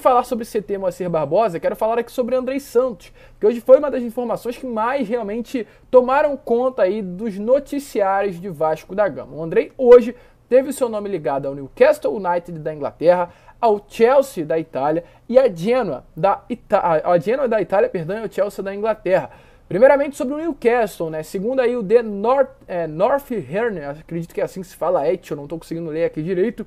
falar sobre CT Moacir Barbosa, quero falar aqui sobre Andrei Santos, que hoje foi uma das informações que mais realmente tomaram conta aí dos noticiários de Vasco da Gama. O Andrei hoje teve seu nome ligado ao Newcastle United da Inglaterra, ao Chelsea da Itália e à Genoa da, Itália. a Genoa da Itália, perdão, e ao Chelsea da Inglaterra. Primeiramente sobre o Newcastle, né? Segundo aí o The North, é, North Herner, acredito que é assim que se fala, Etio. não estou conseguindo ler aqui direito.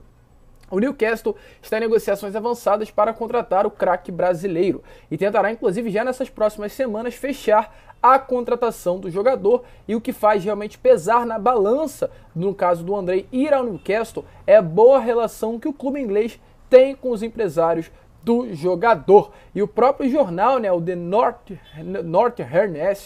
O Newcastle está em negociações avançadas para contratar o craque brasileiro e tentará, inclusive, já nessas próximas semanas, fechar a contratação do jogador. E o que faz realmente pesar na balança, no caso do Andrei ir ao Newcastle, é a boa relação que o clube inglês tem com os empresários do jogador. E o próprio jornal, né, o The North, North Hernes,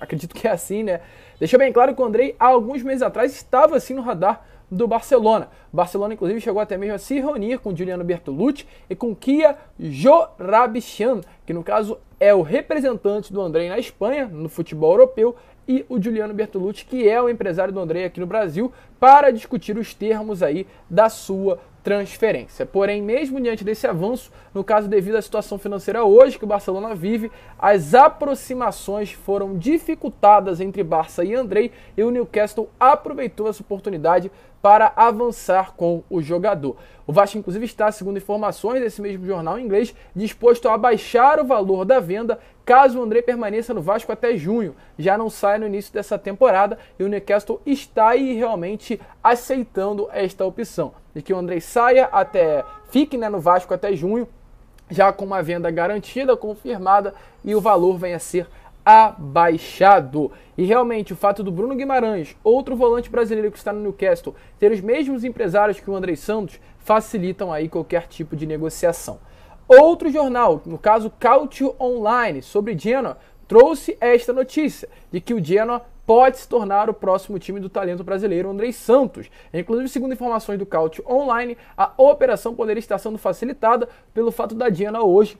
acredito que é assim, né, deixou bem claro que o Andrei, há alguns meses atrás, estava assim no radar do Barcelona. O Barcelona, inclusive, chegou até mesmo a se reunir com Juliano Bertolucci e com Kia Jorabichan, que no caso é o representante do Andrei na Espanha, no futebol europeu, e o Juliano Bertolucci, que é o empresário do Andrei aqui no Brasil, para discutir os termos aí da sua transferência. Porém, mesmo diante desse avanço, no caso devido à situação financeira hoje que o Barcelona vive, as aproximações foram dificultadas entre Barça e Andrei e o Newcastle aproveitou essa oportunidade para avançar com o jogador. O Vasco, inclusive, está, segundo informações desse mesmo jornal inglês, disposto a baixar o valor da venda caso o André permaneça no Vasco até junho. Já não sai no início dessa temporada e o Newcastle está aí realmente aceitando esta opção. De que o André saia até. fique né, no Vasco até junho, já com uma venda garantida, confirmada, e o valor venha a ser abaixado. E realmente o fato do Bruno Guimarães, outro volante brasileiro que está no Newcastle, ter os mesmos empresários que o André Santos, facilitam aí qualquer tipo de negociação. Outro jornal, no caso Cautio Online, sobre Genoa, trouxe esta notícia de que o Genoa pode se tornar o próximo time do talento brasileiro Andrei Santos. Inclusive, segundo informações do Cautio Online, a operação poderia estar sendo facilitada pelo fato da Genoa hoje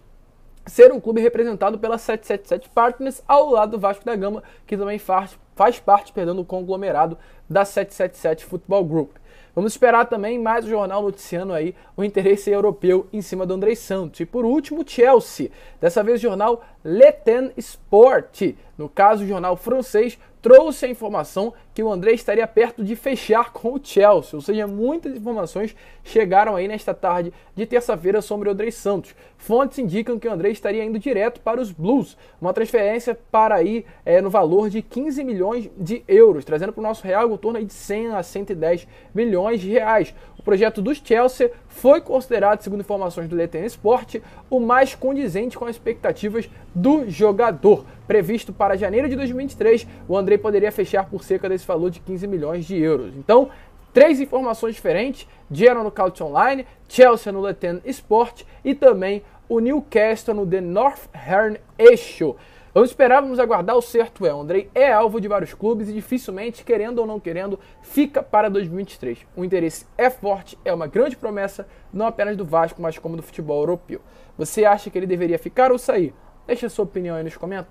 ser um clube representado pela 777 Partners ao lado do Vasco da Gama, que também faz, faz parte perdão, do conglomerado da 777 Football Group. Vamos esperar também mais o jornal noticiando aí o interesse europeu em cima do André Santos. E por último, Chelsea. Dessa vez o jornal Letten Sport. No caso, o jornal francês trouxe a informação que o André estaria perto de fechar com o Chelsea. Ou seja, muitas informações chegaram aí nesta tarde de terça-feira sobre o André Santos. Fontes indicam que o André estaria indo direto para os Blues, uma transferência para aí é, no valor de 15 milhões de euros, trazendo para o nosso real em torno de 100 a 110 milhões de reais. O projeto do Chelsea foi considerado, segundo informações do Letene Sport, o mais condizente com as expectativas do jogador previsto para janeiro de 2023, o Andrei poderia fechar por cerca desse valor de 15 milhões de euros. Então, três informações diferentes: Geno no Couch Online, Chelsea no Letten Sport e também o Newcastle no The Northern Issue. Vamos esperar, vamos aguardar, o certo é, o Andrei é alvo de vários clubes e dificilmente, querendo ou não querendo, fica para 2023. O interesse é forte, é uma grande promessa, não apenas do Vasco, mas como do futebol europeu. Você acha que ele deveria ficar ou sair? Deixe a sua opinião aí nos comentários.